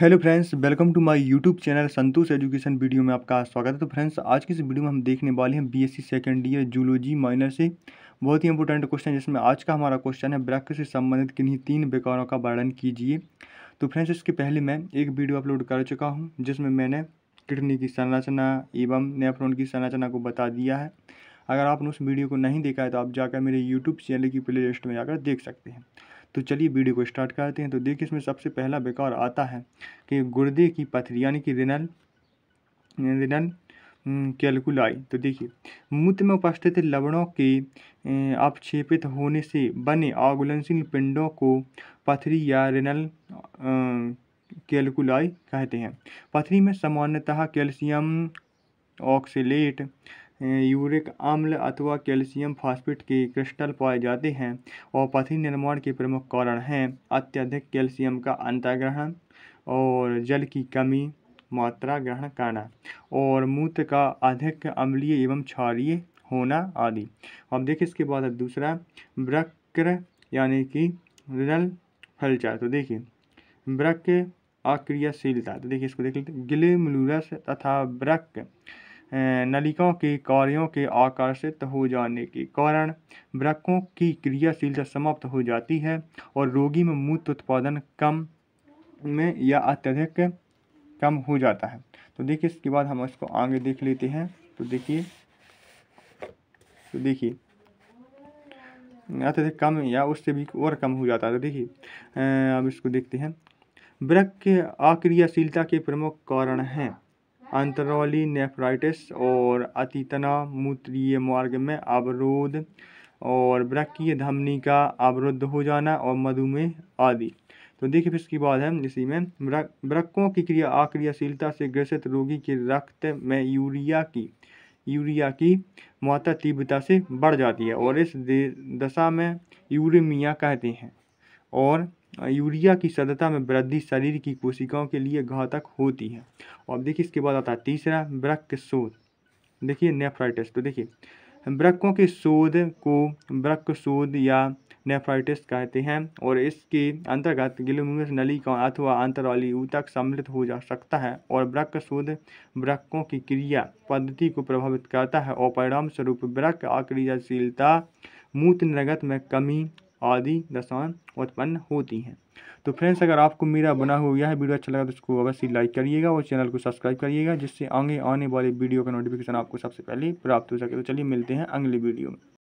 hello friends welcome to my YouTube channel Santosh education video में आपका स्वागत है तो फ्रेंड्स आज की इस वीडियो में हम देखने वाले हैं BSc second year zoology minor से बहुत ही इंपॉर्टेंट क्वेश्चन जिसमें आज का हमारा क्वेश्चन है वृक्ष से संबंधित किन्हीं तीन बेकारों का वर्णन कीजिए तो फ्रेंड्स इसके पहले मैं एक वीडियो अपलोड कर चुका हूँ जिसमें मैंने किडनी की संरचना एवं नेफ्रोन की संरचना को बता दिया है अगर आपने उस वीडियो को नहीं देखा है तो आप जाकर मेरे यूट्यूब चैनल की प्ले में जाकर देख सकते हैं तो चलिए वीडियो को स्टार्ट करते हैं तो देखिए इसमें सबसे पहला बेकार आता है कि गुर्दे की पथरी यानी कि रिनल रिनल कैलकुलाई तो देखिए मूत्र में उपस्थित लवणों के अपक्षेपित होने से बने आगुलनशील पिंडों को पथरी या रिनल कैलकुलाई कहते हैं पथरी में सामान्यतः कैल्शियम ऑक्सीलेट यूरिक अम्ल अथवा कैल्शियम फॉस्फेट के क्रिस्टल पाए जाते हैं और पथरी निर्माण के प्रमुख कारण हैं अत्यधिक कैल्शियम का अंतग्रहण और जल की कमी मात्रा ग्रहण करना और मूत्र का अधिक अम्लीय एवं क्षारीय होना आदि अब देखिए इसके बाद दूसरा ब्रक्र यानी कि रिनल फलचार तो देखिए ब्रक अक्रियाशीलता तो देखिए इसको देख लेते गिलेमलूरस तथा ब्रक नलिकाओं के कार्यों के आकर्षित हो जाने के कारण वृक्षों की क्रियाशीलता समाप्त हो जाती है और रोगी में मूत्र उत्पादन कम में या अत्यधिक कम हो जाता है तो देखिए इसके बाद हम इसको आगे देख लेते हैं तो देखिए तो देखिए अत्यधिक कम या उससे भी और कम हो जाता है तो देखिए अब इसको देखते हैं वृक्ष आक्रियाशीलता के प्रमुख कारण हैं अंतरौली नेफ्राइटिस और अतितना मूत्रीय मार्ग में अवरोध और ब्रकीय धमनी का अवरुद्ध हो जाना और मधुमेह आदि तो देखिए फिर इसकी बात है इसी में ब्रकों की क्रिया आक्रियाशीलता से ग्रसित रोगी के रक्त में यूरिया की यूरिया की मात्रा तीव्रता से बढ़ जाती है और इस दशा में यूरेमिया कहते हैं और यूरिया की सदता में वृद्धि शरीर की कोशिकाओं के लिए घातक होती है और देखिए इसके बाद आता है तीसरा वृक्क शोध देखिए नेफ्राइटिस तो देखिए ब्रकों के शोध को ब्रक शोध या नेफ्राइटिस कहते हैं और इसके अंतर्गत गिलोम्यूस नली का अथवा अंतरवाली ऊतक सम्मिलित हो जा सकता है और ब्रक शोध ब्रकों की क्रिया पद्धति को प्रभावित करता है और परिणाम स्वरूप वृक्क अक्रियाशीलता मूत्र निर्गत में कमी आदि दशान उत्पन्न होती हैं तो फ्रेंड्स अगर आपको मेरा बना हुआ यह वीडियो अच्छा लगा तो उसको अवश्य लाइक करिएगा और चैनल को सब्सक्राइब करिएगा जिससे आगे आने वाले वीडियो का नोटिफिकेशन आपको सबसे पहले प्राप्त हो सके तो चलिए मिलते हैं अगले वीडियो में